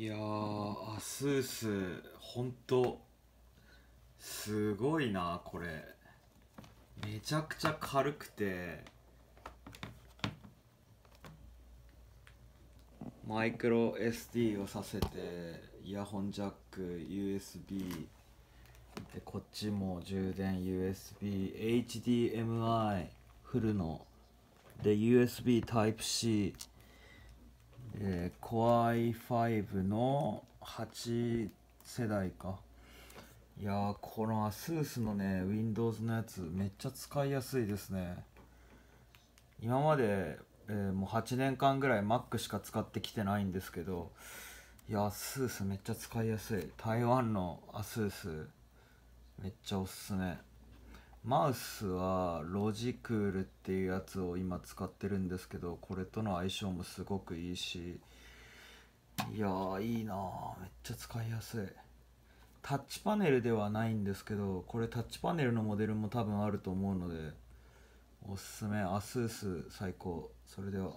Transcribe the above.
いやあスースほんとすごいなこれめちゃくちゃ軽くてマイクロ SD をさせてイヤホンジャック USB でこっちも充電 USB HDMI フルので USB タイプ c えア c i5 の8世代かいやーこの ASUS のね Windows のやつめっちゃ使いやすいですね今まで、えー、もう8年間ぐらい Mac しか使ってきてないんですけどいや ASUS めっちゃ使いやすい台湾の ASUS めっちゃおすすめマウスはロジクールっていうやつを今使ってるんですけどこれとの相性もすごくいいしいやいいなめっちゃ使いやすいタッチパネルではないんですけどこれタッチパネルのモデルも多分あると思うのでおすすめアスース最高それでは